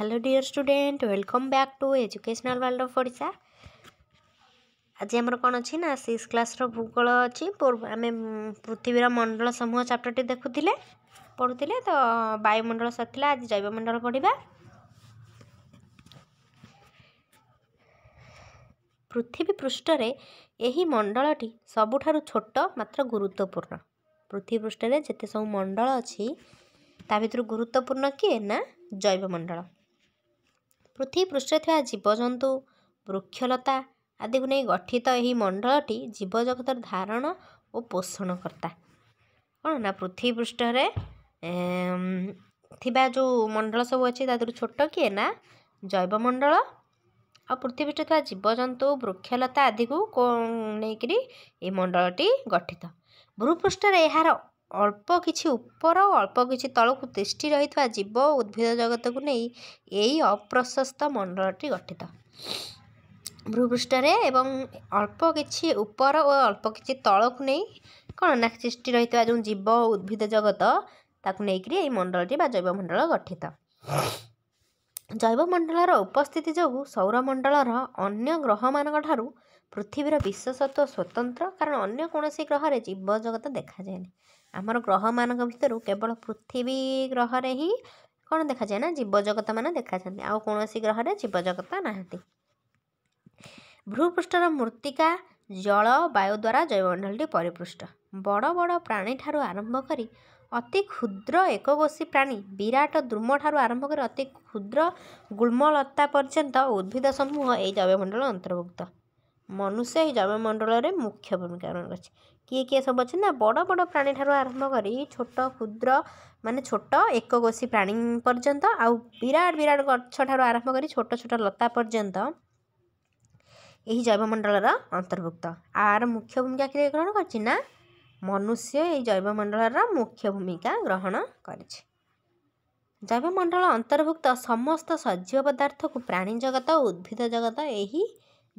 hello dear student welcome back to educational world of Odisha ଆଜି ଆମର କ'ଣ ଅଛି ନା ସିକ୍ସ କ୍ଲାସ୍ର ଭୂଗୋଳ ଅଛି ଆମେ ପୃଥିବୀର ମଣ୍ଡଳ ସମୂହ ଚାପ୍ଟରଟି ଦେଖୁଥିଲେ ପଢ଼ୁଥିଲେ ତ ବାୟୁମଣ୍ଡଳ ସରିଥିଲା ଆଜି ଜୈବମଣ୍ଡଳ ପଢ଼ିବା ପୃଥିବୀ ପୃଷ୍ଠରେ ଏହି ମଣ୍ଡଳଟି ସବୁଠାରୁ ଛୋଟ ମାତ୍ର ଗୁରୁତ୍ୱପୂର୍ଣ୍ଣ ପୃଥିବୀ ପୃଷ୍ଠରେ ଯେତେ ସବୁ ମଣ୍ଡଳ ଅଛି ତା ଭିତରୁ ଗୁରୁତ୍ୱପୂର୍ଣ୍ଣ କିଏ ନା ଜୈବମଣ୍ଡଳ ପୃଥିବୀ ପୃଷ୍ଠରେ ଥିବା ଜୀବଜନ୍ତୁ ବୃକ୍ଷଲତା ଆଦିକୁ ନେଇ ଗଠିତ ଏହି ମଣ୍ଡଳଟି ଜୀବଜଗତର ଧାରଣ ଓ ପୋଷଣକର୍ତ୍ତା କ'ଣ ନା ପୃଥିବୀ ପୃଷ୍ଠରେ ଥିବା ଯେଉଁ ମଣ୍ଡଳ ସବୁ ଅଛି ତା ଦେହରୁ ଛୋଟ କିଏ ନା ଜୈବମଣ୍ଡଳ ଆଉ ପୃଥିବୀ ପୃଷ୍ଠରେ ଥିବା ଜୀବଜନ୍ତୁ ବୃକ୍ଷଲତା ଆଦିକୁ ନେଇକିରି ଏ ମଣ୍ଡଳଟି ଗଠିତ ଭୂପୃଷ୍ଠରେ ଏହାର ଅଳ୍ପ କିଛି ଉପର ଅଳ୍ପ କିଛି ତଳକୁ ତିଷ୍ଠି ରହିଥିବା ଜୀବ ଓ ଉଦ୍ଭିଦ ଜଗତକୁ ନେଇ ଏହି ଅପ୍ରଶସ୍ତ ମଣ୍ଡଳଟି ଗଠିତ ଭୂପୃଷ୍ଠରେ ଏବଂ ଅଳ୍ପ କିଛି ଉପର ଓ ଅଳ୍ପ କିଛି ତଳକୁ ନେଇ କ'ଣ ନା ସୃଷ୍ଟି ରହିଥିବା ଯେଉଁ ଜୀବ ଓ ଉଦ୍ଭିଦ ଜଗତ ତାକୁ ନେଇକରି ଏହି ମଣ୍ଡଳଟି ବା ଜୈବମଣ୍ଡଳ ଗଠିତ ଜୈବମଣ୍ଡଳର ଉପସ୍ଥିତି ଯୋଗୁଁ ସୌରମଣ୍ଡଳର ଅନ୍ୟ ଗ୍ରହମାନଙ୍କ ଠାରୁ ପୃଥିବୀର ବିଶେଷତ୍ୱ ସ୍ୱତନ୍ତ୍ର କାରଣ ଅନ୍ୟ କୌଣସି ଗ୍ରହରେ ଜୀବ ଜଗତ ଦେଖାଯାଏନି ଆମର ଗ୍ରହମାନଙ୍କ ଭିତରୁ କେବଳ ପୃଥିବୀ ଗ୍ରହରେ ହିଁ କ'ଣ ଦେଖାଯାଏ ନା ଜୀବଜଗତ ମାନେ ଦେଖାଯାନ୍ତି ଆଉ କୌଣସି ଗ୍ରହରେ ଜୀବଜଗତ ନାହାନ୍ତି ଭୂପୃଷ୍ଠର ମୃତ୍ତିକା ଜଳ ବାୟୁ ଦ୍ୱାରା ଜୈବମଣ୍ଡଳଟି ପରିପୃଷ୍ଟ ବଡ଼ ବଡ଼ ପ୍ରାଣୀଠାରୁ ଆରମ୍ଭ କରି ଅତି କ୍ଷୁଦ୍ର ଏକଗୋଷୀ ପ୍ରାଣୀ ବିରାଟ ଦୁର୍ମଠାରୁ ଆରମ୍ଭ କରି ଅତି କ୍ଷୁଦ୍ର ଗୁଳ୍ମଲତା ପର୍ଯ୍ୟନ୍ତ ଉଦ୍ଭିଦ ସମୂହ ଏହି ଜୈବମଣ୍ଡଳ ଅନ୍ତର୍ଭୁକ୍ତ ମନୁଷ୍ୟ ଏହି ଜୈବମଣ୍ଡଳରେ ମୁଖ୍ୟ ଭୂମିକା ଗ୍ରହଣ କରିଛି କିଏ କିଏ ସବୁ ଅଛି ନା ବଡ଼ ବଡ଼ ପ୍ରାଣୀଠାରୁ ଆରମ୍ଭ କରି ଛୋଟ କ୍ଷୁଦ୍ର ମାନେ ଛୋଟ ଏକଗୋଷୀ ପ୍ରାଣୀ ପର୍ଯ୍ୟନ୍ତ ଆଉ ବିରାଟ ବିରାଟ ଗଛଠାରୁ ଆରମ୍ଭ କରି ଛୋଟ ଛୋଟ ଲତା ପର୍ଯ୍ୟନ୍ତ ଏହି ଜୈବମଣ୍ଡଳର ଅନ୍ତର୍ଭୁକ୍ତ ଆର ମୁଖ୍ୟ ଭୂମିକା କିଏ ଗ୍ରହଣ କରିଛି ନା ମନୁଷ୍ୟ ଏହି ଜୈବମଣ୍ଡଳର ମୁଖ୍ୟ ଭୂମିକା ଗ୍ରହଣ କରିଛି ଜୈବମଣ୍ଡଳ ଅନ୍ତର୍ଭୁକ୍ତ ସମସ୍ତ ସଜୀବ ପଦାର୍ଥକୁ ପ୍ରାଣୀ ଜଗତ ଉଦ୍ଭିଦ ଜଗତ ଏହି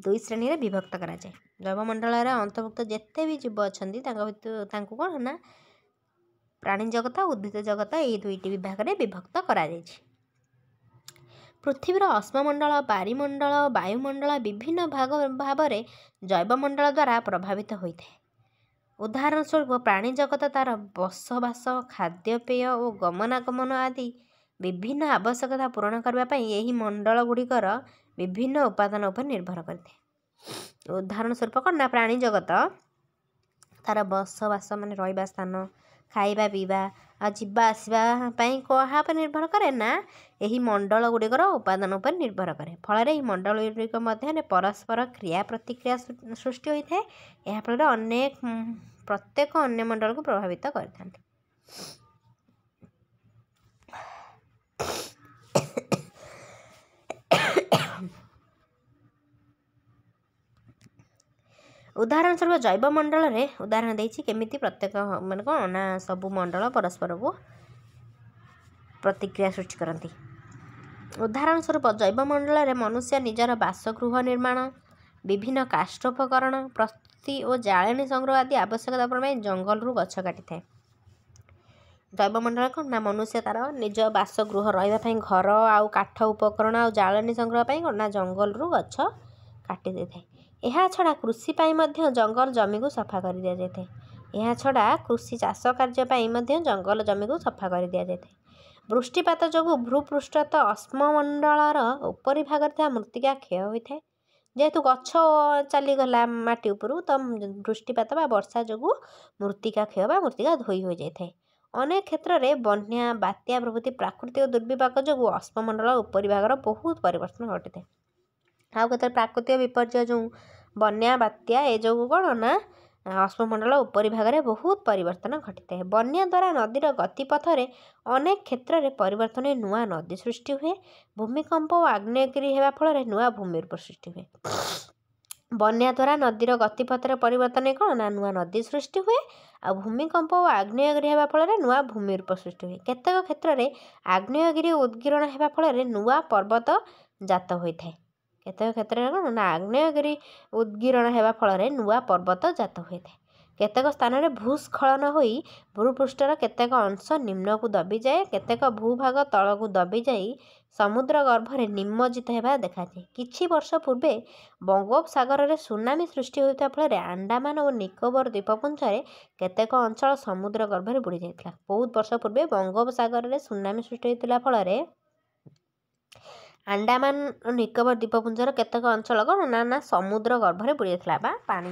ଦୁଇ ଶ୍ରେଣୀରେ ବିଭକ୍ତ କରାଯାଏ ଜୈବମଣ୍ଡଳରେ ଅନ୍ତର୍ଭୁକ୍ତ ଯେତେ ବି ଜୀବ ଅଛନ୍ତି ତାଙ୍କ ଭିତରୁ ତାଙ୍କୁ କ'ଣ ନା ପ୍ରାଣୀ ଜଗତ ଉଦ୍ଭିଦ ଜଗତ ଏହି ଦୁଇଟି ବିଭାଗରେ ବିଭକ୍ତ କରାଯାଇଛି ପୃଥିବୀର ଅଶ୍ମମଣ୍ଡଳ ବାରିମଣ୍ଡଳ ବାୟୁମଣ୍ଡଳ ବିଭିନ୍ନ ଭାଗ ଭାବରେ ଜୈବମଣ୍ଡଳ ଦ୍ୱାରା ପ୍ରଭାବିତ ହୋଇଥାଏ ଉଦାହରଣ ସ୍ୱରୂପ ପ୍ରାଣୀ ଜଗତ ତା'ର ବସବାସ ଖାଦ୍ୟପେୟ ଓ ଗମନାଗମନ ଆଦି ବିଭିନ୍ନ ଆବଶ୍ୟକତା ପୂରଣ କରିବା ପାଇଁ ଏହି ମଣ୍ଡଳ ଗୁଡ଼ିକର ବିଭିନ୍ନ ଉପାଦାନ ଉପରେ ନିର୍ଭର କରିଥାଏ ଉଦାହରଣ ସ୍ୱରୂପ କ'ଣ ନା ପ୍ରାଣୀ ଜଗତ ତା'ର ବସବାସ ମାନେ ରହିବା ସ୍ଥାନ ଖାଇବା ପିଇବା ଆଉ ଯିବା ଆସିବା ପାଇଁ କାହା ଉପରେ ନିର୍ଭର କରେ ନା ଏହି ମଣ୍ଡଳ ଗୁଡ଼ିକର ଉପାଦାନ ଉପରେ ନିର୍ଭର କରେ ଫଳରେ ଏହି ମଣ୍ଡଳ ଗୁଡ଼ିକ ମଧ୍ୟରେ ପରସ୍ପର କ୍ରିୟା ପ୍ରତିକ୍ରିୟା ସୃଷ୍ଟି ହୋଇଥାଏ ଏହାଫଳରେ ଅନେକ ପ୍ରତ୍ୟେକ ଅନ୍ୟ ମଣ୍ଡଳକୁ ପ୍ରଭାବିତ କରିଥାନ୍ତି उदाहरण स्वरूप जैव मण्डल उदाहरण प्रत्येक दिइकु मण्डल परस्परको प्रतिक्रिया सृष्टि उदाहरण स्वरूप जैवमण्डल मनुसुष्य निजर बासगृह निर्माण विभिन्न काष्ठपकरण प्रस्तुति ओ जानी संग्रह आदि आवश्यकता जंगल जङ्गलु गछ काटिए जैवमण्डल कन्ना मनुष्य तार निज बासगृह र घर आउँ काठ उप उपकरण आउँ जी संग्रहप्रै न जङ्गलु गछ काटिए ଏହାଛଡ଼ା କୃଷି ପାଇଁ ମଧ୍ୟ ଜଙ୍ଗଲ ଜମିକୁ ସଫା କରି ଦିଆଯାଇଥାଏ ଏହାଛଡ଼ା କୃଷି ଚାଷ କାର୍ଯ୍ୟ ପାଇଁ ମଧ୍ୟ ଜଙ୍ଗଲ ଜମିକୁ ସଫା କରି ଦିଆଯାଇଥାଏ ବୃଷ୍ଟିପାତ ଯୋଗୁଁ ଭୂପୃଷ୍ଠତ ଅଶ୍ମମଣ୍ଡଳର ଉପରି ଭାଗରେ ଥିବା ମୃତ୍ତିକା କ୍ଷୟ ହୋଇଥାଏ ଯେହେତୁ ଗଛ ଚାଲିଗଲା ମାଟି ଉପରୁ ତ ବୃଷ୍ଟିପାତ ବା ବର୍ଷା ଯୋଗୁଁ ମୃତ୍ତିକା କ୍ଷୟ ବା ମୃତ୍ତିକା ଧୋଇ ହୋଇଯାଇଥାଏ ଅନେକ କ୍ଷେତ୍ରରେ ବନ୍ୟା ବାତ୍ୟା ପ୍ରଭୃତି ପ୍ରାକୃତିକ ଦୁର୍ବିପାକ ଯୋଗୁଁ ଅଶ୍ମମଣ୍ଡଳ ଉପରି ଭାଗର ବହୁତ ପରିବର୍ତ୍ତନ ଘଟିଥାଏ ଆଉ କେତେବେଳେ ପ୍ରାକୃତିକ ବିପର୍ଯ୍ୟୟ ଯେଉଁ ବନ୍ୟା ବାତ୍ୟା ଏ ଯୋଗୁଁ କ'ଣ ନା ଅଶ୍ମମଣ୍ଡଳ ଉପରି ଭାଗରେ ବହୁତ ପରିବର୍ତ୍ତନ ଘଟିଥାଏ ବନ୍ୟା ଦ୍ୱାରା ନଦୀର ଗତିପଥରେ ଅନେକ କ୍ଷେତ୍ରରେ ପରିବର୍ତ୍ତନ ହୁଏ ନୂଆ ନଦୀ ସୃଷ୍ଟି ହୁଏ ଭୂମିକମ୍ପ ଓ ଆଗ୍ନେୟଗିରି ହେବା ଫଳରେ ନୂଆ ଭୂମିରୂପ ସୃଷ୍ଟି ହୁଏ ବନ୍ୟା ଦ୍ୱାରା ନଦୀର ଗତିପଥରେ ପରିବର୍ତ୍ତନ କ'ଣ ନା ନୂଆ ନଦୀ ସୃଷ୍ଟି ହୁଏ ଆଉ ଭୂମିକମ୍ପ ଓ ଆଗ୍ନେୟଗିରି ହେବା ଫଳରେ ନୂଆ ଭୂମିରୂପ ସୃଷ୍ଟି ହୁଏ କେତେକ କ୍ଷେତ୍ରରେ ଆଗ୍ନେୟଗିରି ଉଦ୍ଗିରଣ ହେବା ଫଳରେ ନୂଆ ପର୍ବତ ଜାତ ହୋଇଥାଏ କେତେକ କ୍ଷେତ୍ରରେ କ'ଣ ନା ଆଗ୍ନେୟଗିରି ଉଦ୍ଗୀରଣ ହେବା ଫଳରେ ନୂଆ ପର୍ବତ ଜାତ ହୋଇଥାଏ କେତେକ ସ୍ଥାନରେ ଭୂସ୍ଖଳନ ହୋଇ ଭୂପୃଷ୍ଠର କେତେକ ଅଂଶ ନିମ୍ନକୁ ଦବିଯାଏ କେତେକ ଭୂଭାଗ ତଳକୁ ଦବିଯାଇ ସମୁଦ୍ର ଗର୍ଭରେ ନିମଜିତ ହେବା ଦେଖାଯାଏ କିଛି ବର୍ଷ ପୂର୍ବେ ବଙ୍ଗୋପସାଗରରେ ସୁନାମି ସୃଷ୍ଟି ହୋଇଥିବା ଫଳରେ ଆଣ୍ଡାମାନ ଓ ନିକୋବର ଦ୍ୱୀପପୁଞ୍ଜରେ କେତେକ ଅଞ୍ଚଳ ସମୁଦ୍ର ଗର୍ଭରେ ବୁଡ଼ି ଯାଇଥିଲା ବହୁତ ବର୍ଷ ପୂର୍ବେ ବଙ୍ଗୋପସାଗରରେ ସୁନାମି ସୃଷ୍ଟି ହୋଇଥିଲା ଫଳରେ ଆଣ୍ଡାମାନ ନିକୋବର ଦ୍ୱୀପପୁଞ୍ଜର କେତେକ ଅଞ୍ଚଳ କ'ଣ ନା ନା ସମୁଦ୍ର ଗର୍ଭରେ ବୁଡ଼ିଯାଇଥିଲା ବା ପାଣି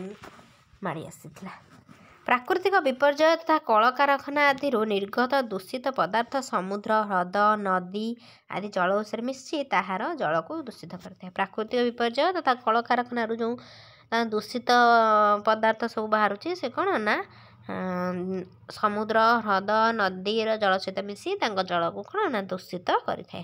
ମାଡ଼ି ଆସିଥିଲା ପ୍ରାକୃତିକ ବିପର୍ଯ୍ୟୟ ତଥା କଳକାରଖାନା ଆଦିରୁ ନିର୍ଗତ ଦୂଷିତ ପଦାର୍ଥ ସମୁଦ୍ର ହ୍ରଦ ନଦୀ ଆଦି ଜଳ ଉସରେ ମିଶି ତାହାର ଜଳକୁ ଦୂଷିତ କରିଥାଏ ପ୍ରାକୃତିକ ବିପର୍ଯ୍ୟୟ ତଥା କଳକାରଖାନାରୁ ଯେଉଁ ଦୂଷିତ ପଦାର୍ଥ ସବୁ ବାହାରୁଛି ସେ କ'ଣ ନା ସମୁଦ୍ର ହ୍ରଦ ନଦୀର ଜଳ ସହିତ ମିଶି ତାଙ୍କ ଜଳକୁ କ'ଣ ନା ଦୂଷିତ କରିଥାଏ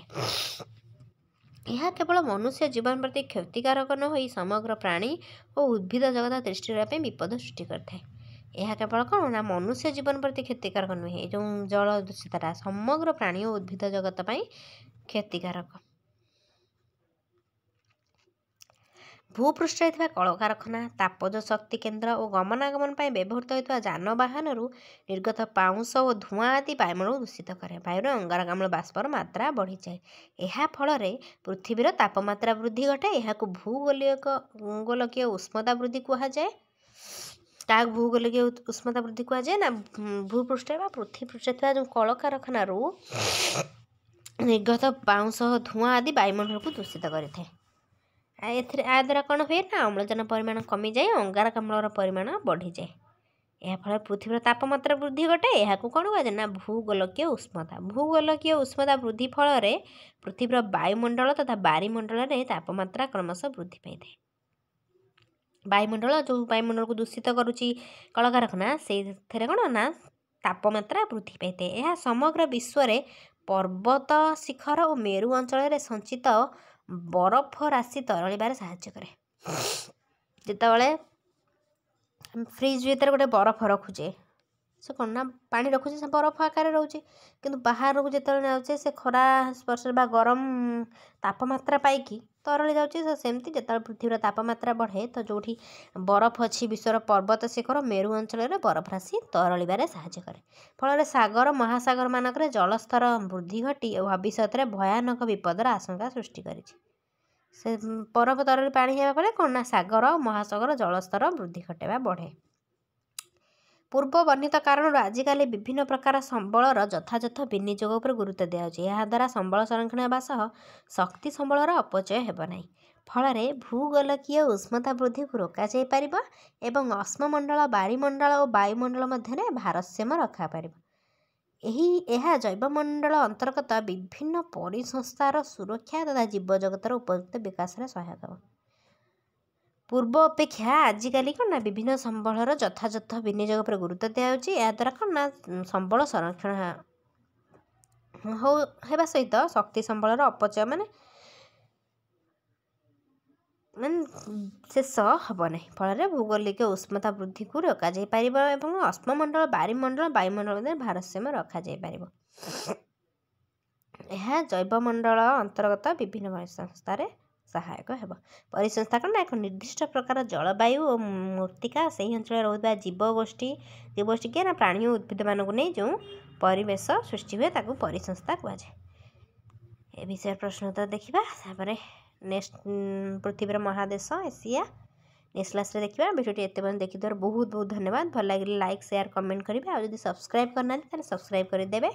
ଏହା କେବଳ ମନୁଷ୍ୟ ଜୀବନ ପ୍ରତି କ୍ଷତିକାରକ ନହୋଇ ସମଗ୍ର ପ୍ରାଣୀ ଓ ଉଦ୍ଭିଦ ଜଗତ ଦୃଷ୍ଟି କରିବା ପାଇଁ ବିପଦ ସୃଷ୍ଟି କରିଥାଏ ଏହା କେବଳ କ'ଣ ନା ମନୁଷ୍ୟ ଜୀବନ ପ୍ରତି କ୍ଷତିକାରକ ନୁହେଁ ଯେଉଁ ଜଳ ଦୂଷିତଟା ସମଗ୍ର ପ୍ରାଣୀ ଓ ଉଦ୍ଭିଦ ଜଗତ ପାଇଁ କ୍ଷତିକାରକ ଭୂପୃଷ୍ଠରେ ଥିବା କଳକାରଖାନା ତାପଜ ଶକ୍ତି କେନ୍ଦ୍ର ଓ ଗମନାଗମନ ପାଇଁ ବ୍ୟବହୃତ ହେଉଥିବା ଯାନବାହନରୁ ନିର୍ଗତ ପାଉଁଶ ଓ ଧୂଆଁ ଆଦି ବାୟୁମଣ୍ଡଳ ଦୂଷିତ କରେ ବାୟୁର ଅଙ୍ଗାରକାମ୍ଳ ବାଷ୍ପର ମାତ୍ରା ବଢ଼ିଯାଏ ଏହା ଫଳରେ ପୃଥିବୀର ତାପମାତ୍ରା ବୃଦ୍ଧି ଘଟେ ଏହାକୁ ଗୋଲକୀୟ ଉଷ୍ମତା ବୃଦ୍ଧି କୁହାଯାଏ କାହାକୁ ଭୂଗୋଳକୀୟ ଉଷ୍ମତା ବୃଦ୍ଧି କୁହାଯାଏ ନା ଭୂପୃଷ୍ଠରେ ବା ପୃଥିବୀ ପୃଷ୍ଠରେ ଥିବା ଯେଉଁ କଳକାରଖାନାରୁ ନିର୍ଗତ ପାଉଁଶ ଧୂଆଁ ଆଦି ବାୟୁମଣ୍ଡଳକୁ ଦୂଷିତ କରିଥାଏ ଏଥିରେ ଏହାଦ୍ୱାରା କ'ଣ ହୁଏ ନା ଅମ୍ଳଜାନ ପରିମାଣ କମିଯାଏ ଅଙ୍ଗାରକାମ୍ଳର ପରିମାଣ ବଢ଼ିଯାଏ ଏହାଫଳରେ ପୃଥିବୀର ତାପମାତ୍ରା ବୃଦ୍ଧି ଘଟେ ଏହାକୁ କ'ଣ କୁହାଯାଏ ନା ଭୂଗୋଲକୀୟ ଉଷ୍ମତା ଭୂଗୋଲକୀୟ ଉଷ୍ମତା ବୃଦ୍ଧି ଫଳରେ ପୃଥିବୀର ବାୟୁମଣ୍ଡଳ ତଥା ବାରିମଣ୍ଡଳରେ ତାପମାତ୍ରା କ୍ରମଶଃ ବୃଦ୍ଧି ପାଇଥାଏ ବାୟୁମଣ୍ଡଳ ଯେଉଁ ବାୟୁମଣ୍ଡଳକୁ ଦୂଷିତ କରୁଛି କଳକାରଖାନା ସେଇଥିରେ କ'ଣ ନା ତାପମାତ୍ରା ବୃଦ୍ଧି ପାଇଥାଏ ଏହା ସମଗ୍ର ବିଶ୍ୱରେ ପର୍ବତ ଶିଖର ଓ ମେରୁ ଅଞ୍ଚଳରେ ସଞ୍ଚିତ ବରଫ ରାଶି ତରଳିବାରେ ସାହାଯ୍ୟ କରେ ଯେତେବେଳେ ଫ୍ରିଜ୍ ଭିତରେ ଗୋଟେ ବରଫ ରଖୁଛେ ସେ କ'ଣ ନା ପାଣି ରଖୁଛି ସେ ବରଫ ଆକାରରେ ରହୁଛି କିନ୍ତୁ ବାହାରକୁ ଯେତେବେଳେ ଯାଉଛେ ସେ ଖରା ସ୍ପର୍ଶରେ ବା ଗରମ ତାପମାତ୍ରା ପାଇକି ତରଳି ଯାଉଛି ତ ସେମିତି ଯେତେବେଳେ ପୃଥିବୀର ତାପମାତ୍ରା ବଢ଼େ ତ ଯେଉଁଠି ବରଫ ଅଛି ବିଶ୍ୱର ପର୍ବତ ଶିଖର ମେରୁ ଅଞ୍ଚଳରେ ବରଫ ରାଶି ତରଳିବାରେ ସାହାଯ୍ୟ କରେ ଫଳରେ ସାଗର ମହାସାଗର ମାନଙ୍କରେ ଜଳସ୍ତର ବୃଦ୍ଧି ଘଟି ଭବିଷ୍ୟତରେ ଭୟାନକ ବିପଦର ଆଶଙ୍କା ସୃଷ୍ଟି କରିଛି ସେ ବରଫ ତରଳି ପାଣି ହେବା ଫଳରେ କ'ଣ ନା ସାଗର ମହାସାଗର ଜଳସ୍ତର ବୃଦ୍ଧି ଘଟେ ବଢ଼େ ପୂର୍ବ ବର୍ଣ୍ଣିତ କାରଣରୁ ଆଜିକାଲି ବିଭିନ୍ନ ପ୍ରକାର ସମ୍ବଳର ଯଥାଯଥ ବିନିଯୋଗ ଉପରେ ଗୁରୁତ୍ୱ ଦିଆଯାଉଛି ଏହାଦ୍ୱାରା ସମ୍ବଳ ସଂରକ୍ଷଣ ହେବା ସହ ଶକ୍ତି ସମ୍ବଳର ଅପଚୟ ହେବ ନାହିଁ ଫଳରେ ଭୂଗୋଲକୀୟ ଉଷ୍ମତା ବୃଦ୍ଧିକୁ ରୋକାଯାଇପାରିବ ଏବଂ ଅଶ୍ମମଣ୍ଡଳ ବାରିମଣ୍ଡଳ ଓ ବାୟୁମଣ୍ଡଳ ମଧ୍ୟରେ ଭାରସାମ୍ୟ ରଖାପାରିବ ଏହି ଏହା ଜୈବମଣ୍ଡଳ ଅନ୍ତର୍ଗତ ବିଭିନ୍ନ ପରିସଂସ୍ଥାର ସୁରକ୍ଷା ତଥା ଜୀବଜଗତର ଉପଯୁକ୍ତ ବିକାଶରେ ସହାୟକ ହେବ ପୂର୍ବ ଅପେକ୍ଷା ଆଜିକାଲି କ'ଣ ନା ବିଭିନ୍ନ ସମ୍ବଳର ଯଥାଯଥ ବିନିଯୋଗ ଉପରେ ଗୁରୁତ୍ୱ ଦିଆଯାଉଛି ଏହାଦ୍ୱାରା କ'ଣ ନା ସମ୍ବଳ ସଂରକ୍ଷଣ ହେଉ ହେବା ସହିତ ଶକ୍ତି ସମ୍ବଳର ଅପଚୟ ମାନେ ମାନେ ଶେଷ ହେବ ନାହିଁ ଫଳରେ ଭୌଗୋଳିକ ଉଷ୍ମତା ବୃଦ୍ଧିକୁ ରୋକାଯାଇପାରିବ ଏବଂ ଅଶ୍ମମଣ୍ଡଳ ବାରିମଣ୍ଡଳ ବାୟୁମଣ୍ଡଳ ମଧ୍ୟରେ ଭାରସାମ୍ୟ ରଖାଯାଇପାରିବ ଏହା ଜୈବମଣ୍ଡଳ ଅନ୍ତର୍ଗତ ବିଭିନ୍ନ ସଂସ୍ଥାରେ ସହାୟକ ହେବ ପରିସଂସ୍ଥାକରଣ ଏକ ନିର୍ଦ୍ଦିଷ୍ଟ ପ୍ରକାର ଜଳବାୟୁ ଓ ମୂର୍ତ୍ତିକା ସେହି ଅଞ୍ଚଳରେ ରହୁଥିବା ଜୀବଗୋଷ୍ଠୀ ଜୀବଗୋଷ୍ଠୀ କିଏ ନା ପ୍ରାଣୀ ଓ ଉଦ୍ଭିଦମାନଙ୍କୁ ନେଇ ଯେଉଁ ପରିବେଶ ସୃଷ୍ଟି ହୁଏ ତାକୁ ପରିସଂସ୍ଥା କୁହାଯାଏ ଏ ବିଷୟରେ ପ୍ରଶ୍ନ ଉତ୍ତର ଦେଖିବା ତାପରେ ନେକ୍ସଟ ପୃଥିବୀର ମହାଦେଶ ଏସିଆ ନେକ୍ସଟ କ୍ଲାସ୍ରେ ଦେଖିବା ଭିଡ଼ିଓଟି ଏତେ ପର୍ଯ୍ୟନ୍ତ ଦେଖିଥିବାରୁ ବହୁତ ବହୁତ ଧନ୍ୟବାଦ ଭଲ ଲାଗିଲେ ଲାଇକ୍ ସେୟାର କମେଣ୍ଟ କରିବେ ଆଉ ଯଦି ସବସ୍କ୍ରାଇବ୍ କରିନାହାନ୍ତି ତାହେଲେ ସବସ୍କ୍ରାଇବ୍ କରିଦେବେ